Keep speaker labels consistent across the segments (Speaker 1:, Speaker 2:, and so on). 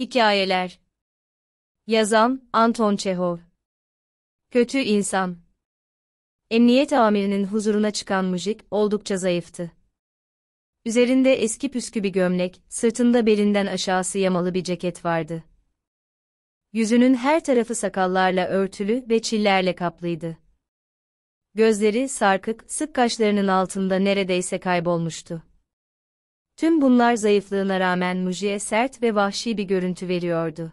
Speaker 1: Hikayeler Yazan Anton Çehov Kötü insan Emniyet amirinin huzuruna çıkan Mujik oldukça zayıftı. Üzerinde eski püskü bir gömlek, sırtında belinden aşağısı yamalı bir ceket vardı. Yüzünün her tarafı sakallarla örtülü ve çillerle kaplıydı. Gözleri sarkık, sık kaşlarının altında neredeyse kaybolmuştu. Tüm bunlar zayıflığına rağmen Muji'ye sert ve vahşi bir görüntü veriyordu.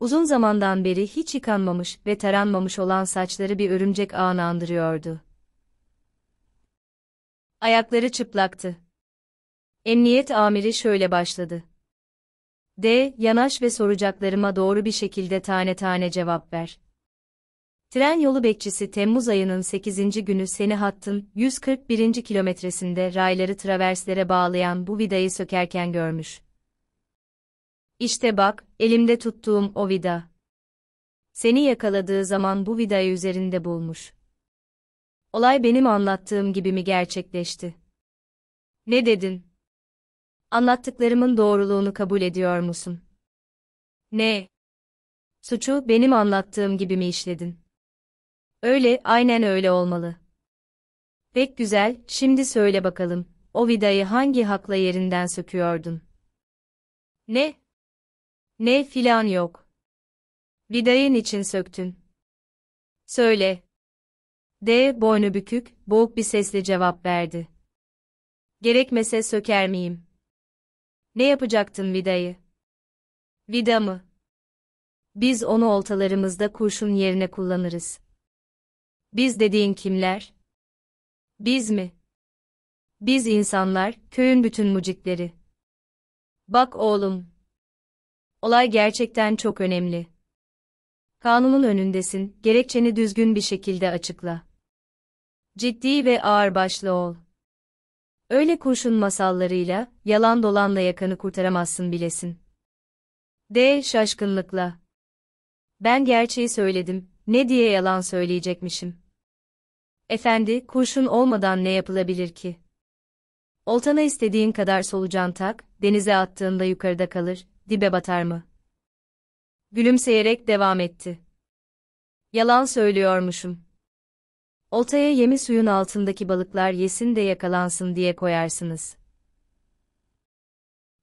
Speaker 1: Uzun zamandan beri hiç yıkanmamış ve taranmamış olan saçları bir örümcek ağını andırıyordu. Ayakları çıplaktı. Emniyet amiri şöyle başladı. D. Yanaş ve soracaklarıma doğru bir şekilde tane tane cevap ver. Tren yolu bekçisi Temmuz ayının 8. günü Seni hattın 141. kilometresinde rayları traverslere bağlayan bu vidayı sökerken görmüş. İşte bak, elimde tuttuğum o vida. Seni yakaladığı zaman bu vidayı üzerinde bulmuş. Olay benim anlattığım gibi mi gerçekleşti? Ne dedin? Anlattıklarımın doğruluğunu kabul ediyor musun? Ne? Suçu benim anlattığım gibi mi işledin? Öyle, aynen öyle olmalı. Pek güzel, şimdi söyle bakalım, o vidayı hangi hakla yerinden söküyordun? Ne? Ne filan yok. Vidayı için söktün? Söyle. D boynu bükük, boğuk bir sesle cevap verdi. Gerekmese söker miyim? Ne yapacaktın vidayı? Vida mı? Biz onu oltalarımızda kurşun yerine kullanırız. Biz dediğin kimler? Biz mi? Biz insanlar, köyün bütün mucikleri. Bak oğlum. Olay gerçekten çok önemli. Kanunun önündesin, gerekçeni düzgün bir şekilde açıkla. Ciddi ve ağırbaşlı ol. Öyle kurşun masallarıyla, yalan dolanla yakanı kurtaramazsın bilesin. De Şaşkınlıkla. Ben gerçeği söyledim, ne diye yalan söyleyecekmişim. Efendi, kurşun olmadan ne yapılabilir ki? Oltana istediğin kadar solucan tak, denize attığında yukarıda kalır, dibe batar mı? Gülümseyerek devam etti. Yalan söylüyormuşum. Oltaya yemi suyun altındaki balıklar yesin de yakalansın diye koyarsınız.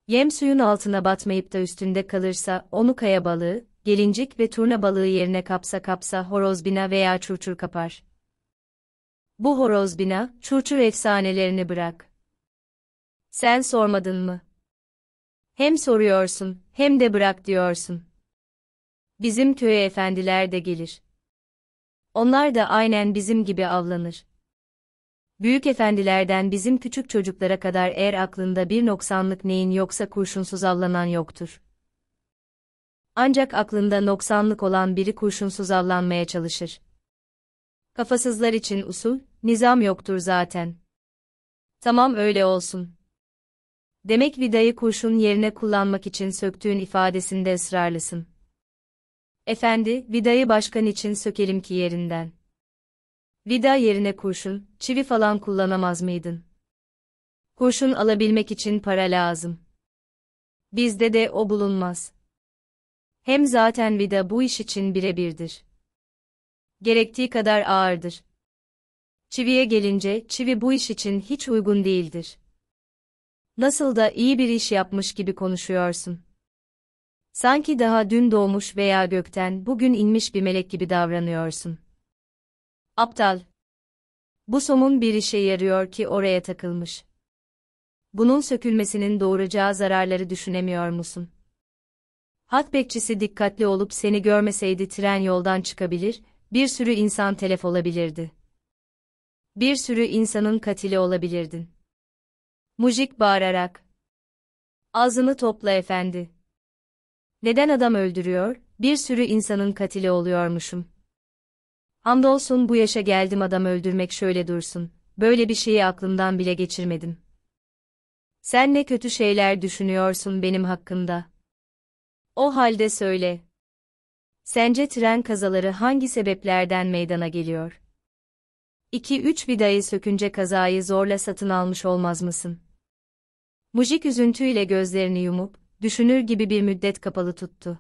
Speaker 1: Yem suyun altına batmayıp da üstünde kalırsa onu kaya balığı, gelincik ve turna balığı yerine kapsa kapsa horoz bina veya çurçur kapar. Bu horoz bina, çurçur efsanelerini bırak. Sen sormadın mı? Hem soruyorsun, hem de bırak diyorsun. Bizim köye efendiler de gelir. Onlar da aynen bizim gibi avlanır. Büyük efendilerden bizim küçük çocuklara kadar eğer aklında bir noksanlık neyin yoksa kurşunsuz avlanan yoktur. Ancak aklında noksanlık olan biri kurşunsuz avlanmaya çalışır. Kafasızlar için usul, nizam yoktur zaten. Tamam öyle olsun. Demek vidayı kurşun yerine kullanmak için söktüğün ifadesinde ısrarlısın. Efendi, vidayı başkan için sökelim ki yerinden. Vida yerine kurşun, çivi falan kullanamaz mıydın? Kurşun alabilmek için para lazım. Bizde de o bulunmaz. Hem zaten vida bu iş için birebirdir gerektiği kadar ağırdır. Çiviye gelince çivi bu iş için hiç uygun değildir. Nasıl da iyi bir iş yapmış gibi konuşuyorsun. Sanki daha dün doğmuş veya gökten bugün inmiş bir melek gibi davranıyorsun. Aptal. Bu somun bir işe yarıyor ki oraya takılmış. Bunun sökülmesinin doğuracağı zararları düşünemiyor musun? Hat bekçisi dikkatli olup seni görmeseydi tren yoldan çıkabilir, bir sürü insan telef olabilirdi. Bir sürü insanın katili olabilirdin. Mujik bağırarak. Ağzını topla efendi. Neden adam öldürüyor, bir sürü insanın katili oluyormuşum. Hamdolsun bu yaşa geldim adam öldürmek şöyle dursun, böyle bir şeyi aklımdan bile geçirmedim. Sen ne kötü şeyler düşünüyorsun benim hakkımda. O halde söyle. Sence tren kazaları hangi sebeplerden meydana geliyor? 2-3 vidayı sökünce kazayı zorla satın almış olmaz mısın? Mujik üzüntüyle gözlerini yumup, düşünür gibi bir müddet kapalı tuttu.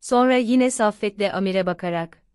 Speaker 1: Sonra yine Saffet'le Amir'e bakarak,